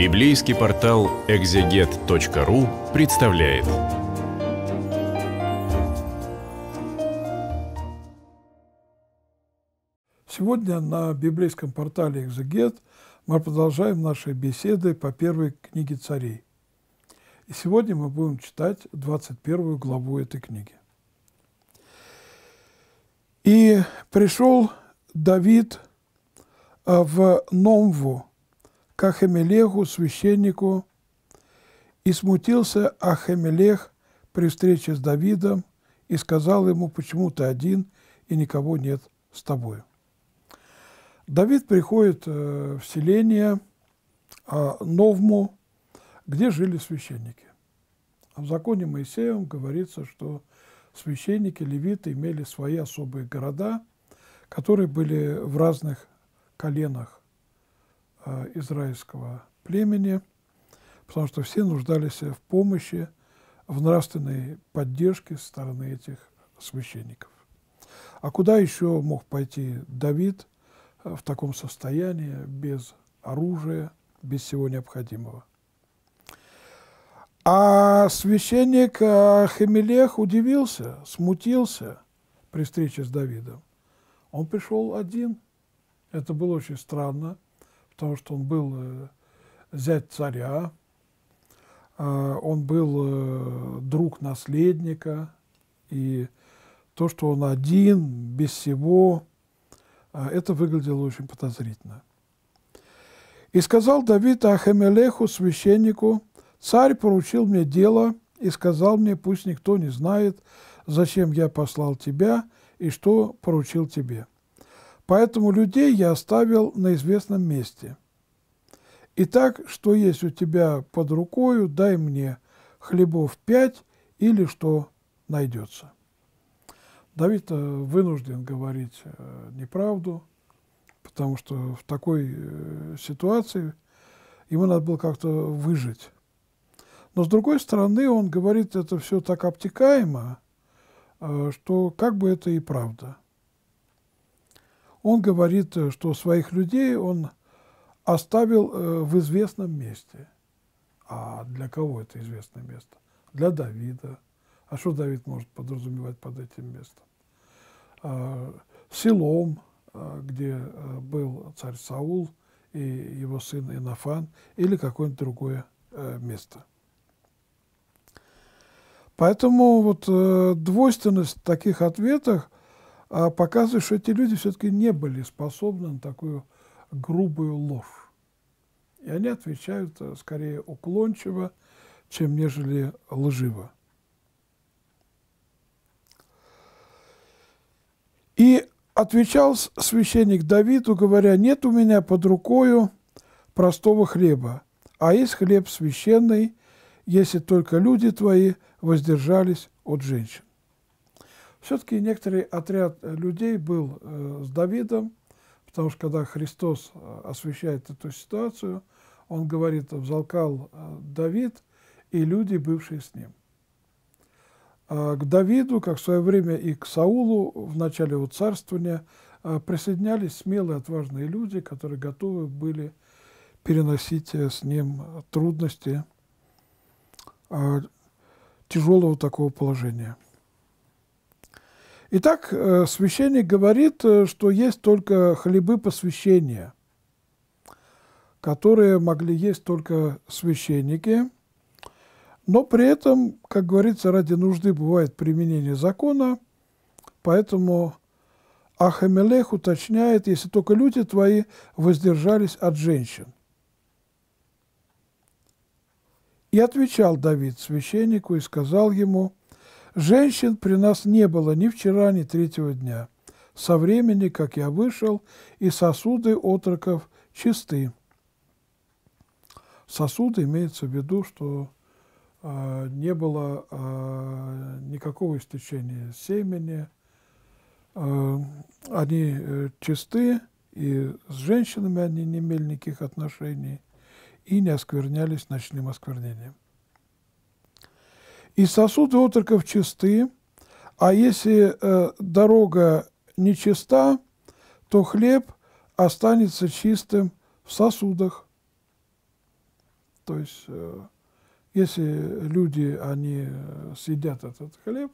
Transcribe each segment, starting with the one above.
Библейский портал экзегет.ру представляет. Сегодня на библейском портале «Экзегет» мы продолжаем наши беседы по первой книге царей. И сегодня мы будем читать 21 главу этой книги. «И пришел Давид э, в Номву, к Ахамелеху, священнику, и смутился Ахемелех при встрече с Давидом и сказал ему, почему ты один и никого нет с тобой. Давид приходит э, в селение а, Новму, где жили священники. В законе Моисеевом говорится, что священники, левиты имели свои особые города, которые были в разных коленах Э, израильского племени, потому что все нуждались в помощи, в нравственной поддержке со стороны этих священников. А куда еще мог пойти Давид э, в таком состоянии, без оружия, без всего необходимого? А священник э, Хемелех удивился, смутился при встрече с Давидом. Он пришел один. Это было очень странно потому что он был э, зять царя, а, он был э, друг наследника, и то, что он один, без всего, а, это выглядело очень подозрительно. «И сказал Давид Ахемелеху священнику, «Царь поручил мне дело и сказал мне, пусть никто не знает, зачем я послал тебя и что поручил тебе». Поэтому людей я оставил на известном месте. Итак, что есть у тебя под рукою, дай мне хлебов пять или что найдется. Давид э, вынужден говорить э, неправду, потому что в такой э, ситуации ему надо было как-то выжить. Но, с другой стороны, он говорит это все так обтекаемо, что как бы это и правда – он говорит, э, что своих людей он оставил э, в известном месте. А для кого это известное место? Для Давида. А что Давид может подразумевать под этим местом? А, Селом, э, где был царь Саул и его сын Инофан, или какое-нибудь другое место. Поэтому вот двойственность в таких ответах – а показывает, что эти люди все-таки не были способны на такую грубую ложь. И они отвечают э, скорее уклончиво, чем нежели лживо. И отвечал священник Давиду, говоря, «Нет у меня под рукою простого хлеба, а есть хлеб священный, если только люди твои воздержались от женщин». Все-таки некоторый отряд э, людей был э, с Давидом, потому что когда Христос э, освещает эту ситуацию, он говорит, взалкал Давид и люди, бывшие с ним. А к Давиду, как в свое время и к Саулу в начале его царствования, присоединялись смелые, отважные люди, которые готовы были переносить с ним трудности тяжелого такого положения. Итак, э, священник говорит, э, что есть только хлебы посвящения, которые могли есть только священники, но при этом, как говорится, ради нужды бывает применение закона, поэтому Ахамелех уточняет, если только люди твои воздержались от женщин. И отвечал Давид священнику и сказал ему – Женщин при нас не было ни вчера, ни третьего дня. Со времени, как я вышел, и сосуды отроков чисты. Сосуды имеется в виду, что э, не было э, никакого истечения семени. Э, они э, чисты, и с женщинами они не имели никаких отношений, и не осквернялись ночным осквернением и сосуды отроков чисты, а если э, дорога нечиста, то хлеб останется чистым в сосудах. То есть, э, если люди, они э, съедят этот хлеб,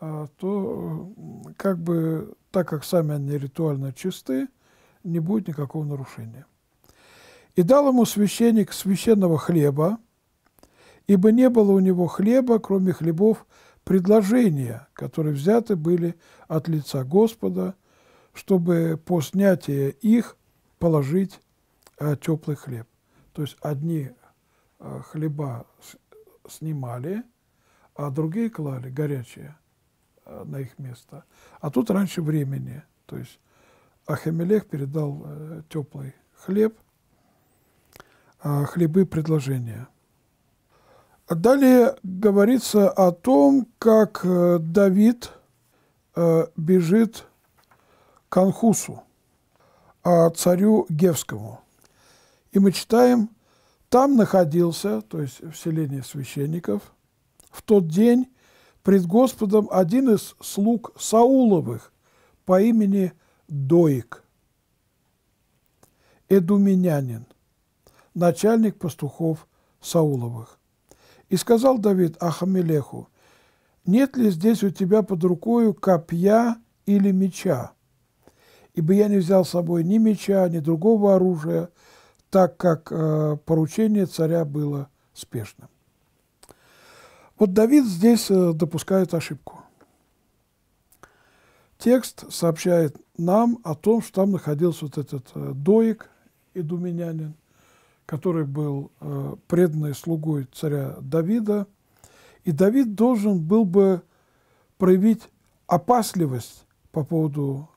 э, то э, как бы, так как сами они ритуально чисты, не будет никакого нарушения. И дал ему священник священного хлеба, ибо не было у него хлеба, кроме хлебов предложения, которые взяты были от лица Господа, чтобы по снятии их положить э, теплый хлеб. То есть одни э, хлеба снимали, а другие клали горячие э, на их место. А тут раньше времени. То есть Ахемелех передал теплый хлеб, хлебы предложения. А далее говорится о том, как э, Давид э, бежит к Анхусу, а царю Гевскому. И мы читаем, там находился, то есть в селении священников, в тот день пред Господом один из слуг Сауловых по имени Доик, Эдуменянин, начальник пастухов Сауловых. И сказал Давид Ахамелеху, «Нет ли здесь у тебя под рукою копья или меча? Ибо я не взял с собой ни меча, ни другого оружия, так как э, поручение царя было спешным». Вот Давид здесь э, допускает ошибку. Текст сообщает нам о том, что там находился вот этот э, доик, идуменянин, который был э, преданный слугой царя Давида. И Давид должен был бы проявить опасливость по поводу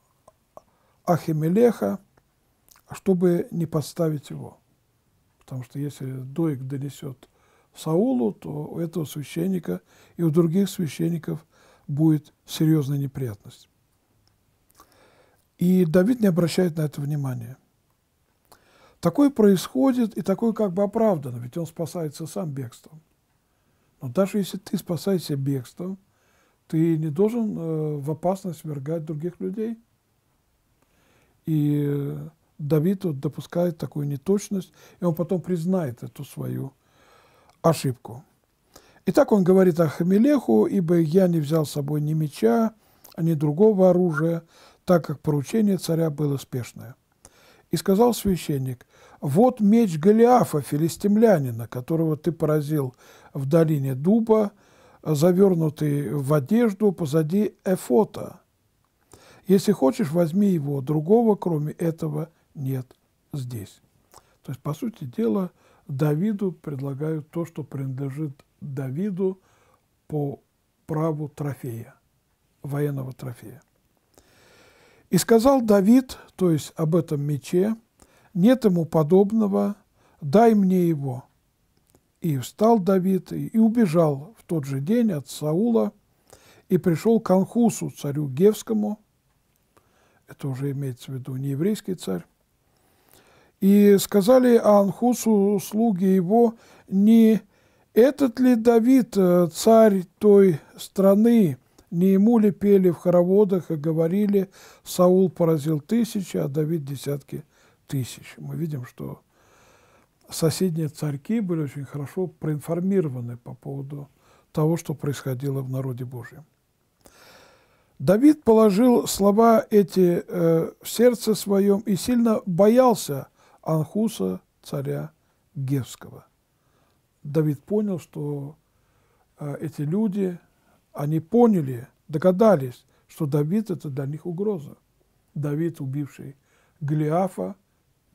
Ахимелеха, чтобы не подставить его. Потому что если Доик донесет Саулу, то у этого священника и у других священников будет серьезная неприятность. И Давид не обращает на это внимания. Такое происходит, и такое как бы оправдано, ведь он спасается сам бегством. Но даже если ты спасаешься бегством, ты не должен э, в опасность вергать других людей. И Давид вот допускает такую неточность, и он потом признает эту свою ошибку. Итак, он говорит о Хамелеху, ибо я не взял с собой ни меча, ни другого оружия, так как поручение царя было спешное. И сказал священник, вот меч Голиафа, филистимлянина, которого ты поразил в долине дуба, завернутый в одежду позади эфота. Если хочешь, возьми его, другого, кроме этого, нет здесь. То есть, по сути дела, Давиду предлагают то, что принадлежит Давиду по праву трофея, военного трофея. И сказал Давид, то есть об этом мече, нет ему подобного, дай мне его». И встал Давид и убежал в тот же день от Саула и пришел к Анхусу, царю Гевскому, это уже имеется в виду не еврейский царь, и сказали Анхусу слуги его, не этот ли Давид, э, царь той страны, не ему ли пели в хороводах и говорили, Саул поразил тысячи, а Давид десятки тысяч. Мы видим, что соседние царьки были очень хорошо проинформированы по поводу того, что происходило в народе Божьем. Давид положил слова эти э, в сердце своем и сильно боялся Анхуса, царя Гевского. Давид понял, что э, эти люди, они поняли, догадались, что Давид – это для них угроза. Давид, убивший Голиафа,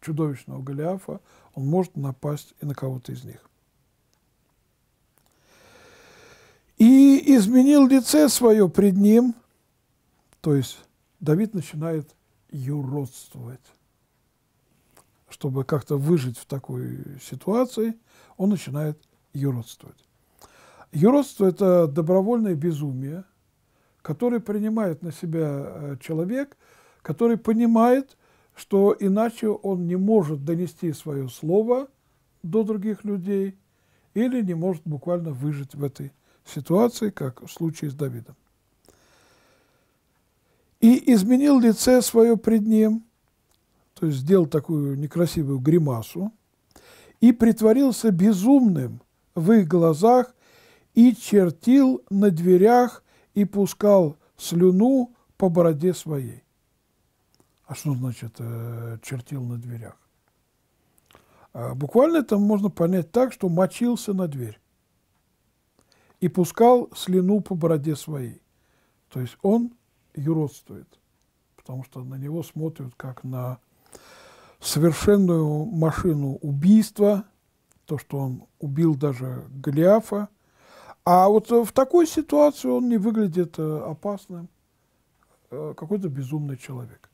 чудовищного Голиафа, он может напасть и на кого-то из них. И изменил лице свое пред ним, то есть Давид начинает юродствовать. Чтобы как-то выжить в такой ситуации, он начинает юродствовать. Юродство – это добровольное безумие, которое принимает на себя э, человек, который понимает – что иначе он не может донести свое слово до других людей или не может буквально выжить в этой ситуации, как в случае с Давидом. «И изменил лице свое пред ним», то есть сделал такую некрасивую гримасу, «и притворился безумным в их глазах, и чертил на дверях, и пускал слюну по бороде своей». А что значит э, чертил на дверях? А, буквально это можно понять так, что мочился на дверь и пускал слюну по бороде своей. То есть он юродствует, потому что на него смотрят как на совершенную машину убийства, то, что он убил даже Голиафа. А вот э, в такой ситуации он не выглядит э, опасным, какой-то безумный человек.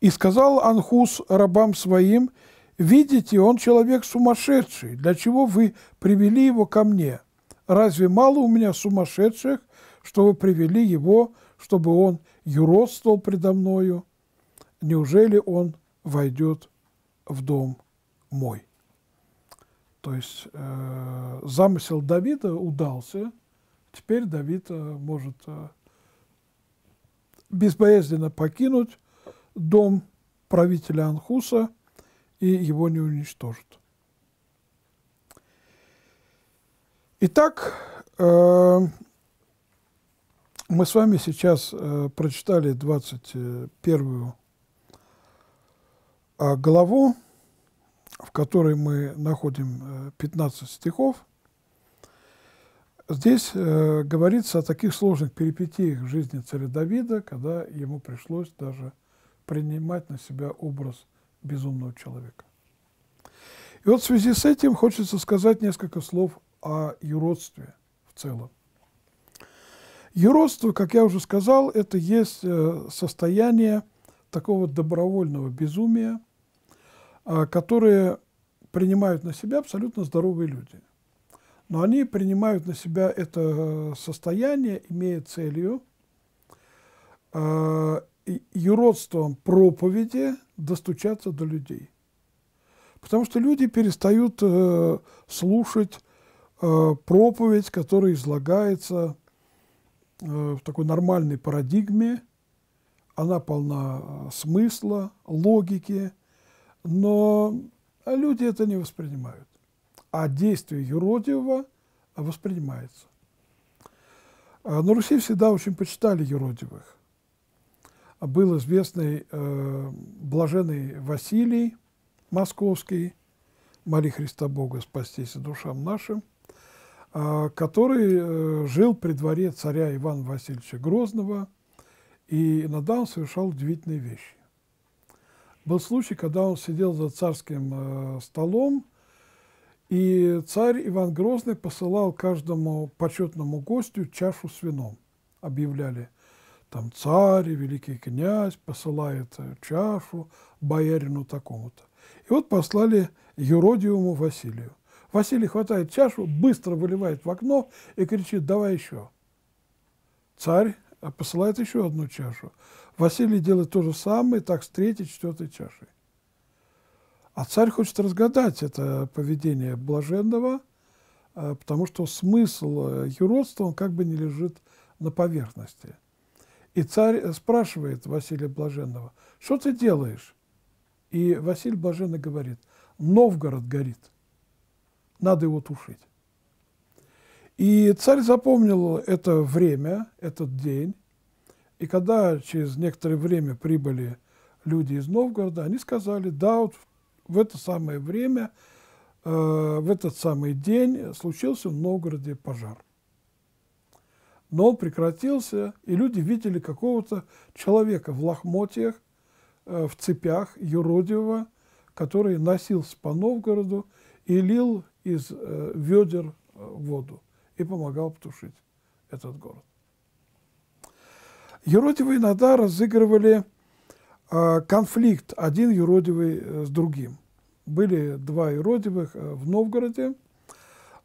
И сказал Анхус рабам своим, «Видите, он человек сумасшедший, для чего вы привели его ко мне? Разве мало у меня сумасшедших, что вы привели его, чтобы он юродствовал предо мною? Неужели он войдет в дом мой?» То есть э, замысел Давида удался, теперь Давид э, может э, безбоязненно покинуть дом правителя Анхуса и его не уничтожат. Итак, э, мы с вами сейчас э, прочитали 21 э, главу, в которой мы находим 15 стихов. Здесь говорится о таких сложных перипетиях в жизни царя Давида, когда ему пришлось даже принимать на себя образ безумного человека. И вот в связи с этим хочется сказать несколько слов о юродстве в целом. Юродство, как я уже сказал, это есть э, состояние такого добровольного безумия, а, которое принимают на себя абсолютно здоровые люди. Но они принимают на себя это э, состояние, имея целью а, юродством проповеди достучаться до людей. Потому что люди перестают э, слушать э, проповедь, которая излагается э, в такой нормальной парадигме. Она полна э, смысла, логики, но люди это не воспринимают. А действие Юродиева воспринимается. Э, На Руси всегда очень почитали Юродивых был известный э, блаженный Василий Московский, моли Христа Бога, спастись душам нашим, э, который э, жил при дворе царя Ивана Васильевича Грозного, и иногда он совершал удивительные вещи. Был случай, когда он сидел за царским э, столом, и царь Иван Грозный посылал каждому почетному гостю чашу с вином, объявляли – там царь, великий князь посылает э, чашу боярину такому-то. И вот послали Юродиуму Василию. Василий хватает чашу, быстро выливает в окно и кричит «давай еще». Царь э, посылает еще одну чашу. Василий делает то же самое, так с третьей, четвертой чашей. А царь хочет разгадать это поведение блаженного, э, потому что смысл юродства, он как бы не лежит на поверхности. И царь спрашивает Василия Блаженного, что ты делаешь? И Василий Блаженный говорит, Новгород горит, надо его тушить. И царь запомнил это время, этот день. И когда через некоторое время прибыли люди из Новгорода, они сказали, да, вот в это самое время, э, в этот самый день случился в Новгороде пожар но он прекратился, и люди видели какого-то человека в лохмотьях, э, в цепях юродивого, который носился по Новгороду и лил из э, ведер э, воду и помогал потушить этот город. Юродивые иногда разыгрывали конфликт один юродивый с другим. Были два юродивых в Новгороде,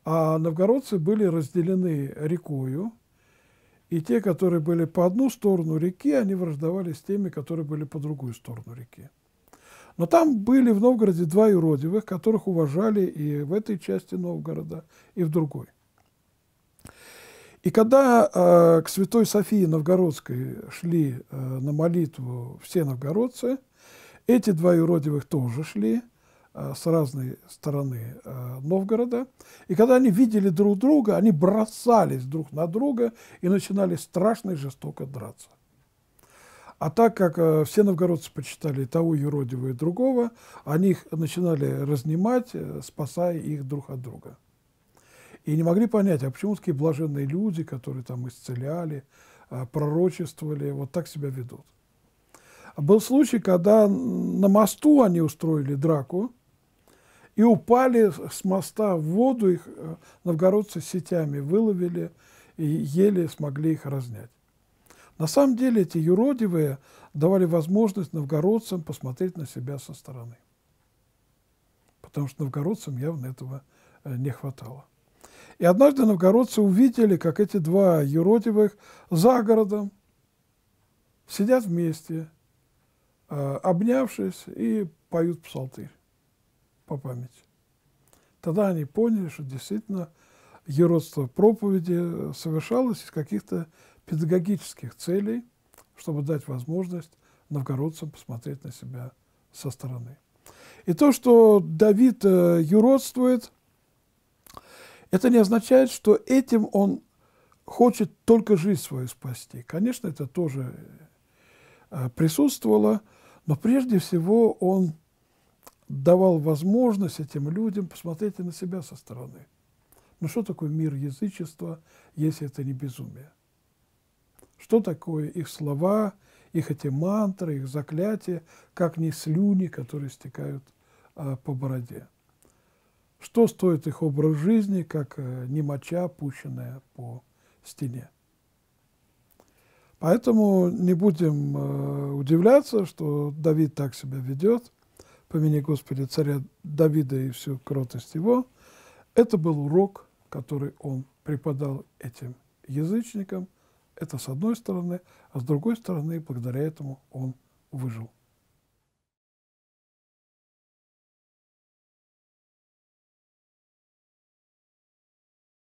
а новгородцы были разделены рекою – и те, которые были по одну сторону реки, они враждовали с теми, которые были по другую сторону реки. Но там были в Новгороде два юродивых, которых уважали и в этой части Новгорода, и в другой. И когда э, к Святой Софии Новгородской шли э, на молитву все новгородцы, эти два юродивых тоже шли – Э, с разной стороны э, Новгорода. И когда они видели друг друга, они бросались друг на друга и начинали страшно и жестоко драться. А так как э, все новгородцы почитали того юродивого, и другого, они их начинали разнимать, спасая их друг от друга. И не могли понять, а почему такие блаженные люди, которые там исцеляли, пророчествовали, вот так себя ведут. Был случай, когда на мосту они устроили драку, и упали с моста в воду, их э, новгородцы сетями выловили и еле смогли их разнять. На самом деле эти юродивые давали возможность новгородцам посмотреть на себя со стороны, потому что новгородцам явно этого э, не хватало. И однажды новгородцы увидели, как эти два юродивых за городом сидят вместе, э, обнявшись и поют псалтырь по памяти. Тогда они поняли, что действительно еродство проповеди совершалось из каких-то педагогических целей, чтобы дать возможность новгородцам посмотреть на себя со стороны. И то, что Давид э, юродствует, это не означает, что этим он хочет только жизнь свою спасти. Конечно, это тоже э, присутствовало, но прежде всего он давал возможность этим людям посмотреть на себя со стороны. Ну что такое мир язычества, если это не безумие? Что такое их слова, их эти мантры, их заклятия, как не слюни, которые стекают а, по бороде? Что стоит их образ жизни, как а, не моча, пущенная по стене? Поэтому не будем э, удивляться, что Давид так себя ведет – помяни Господи царя Давида и всю кротость его, это был урок, который он преподал этим язычникам. Это с одной стороны, а с другой стороны, благодаря этому он выжил.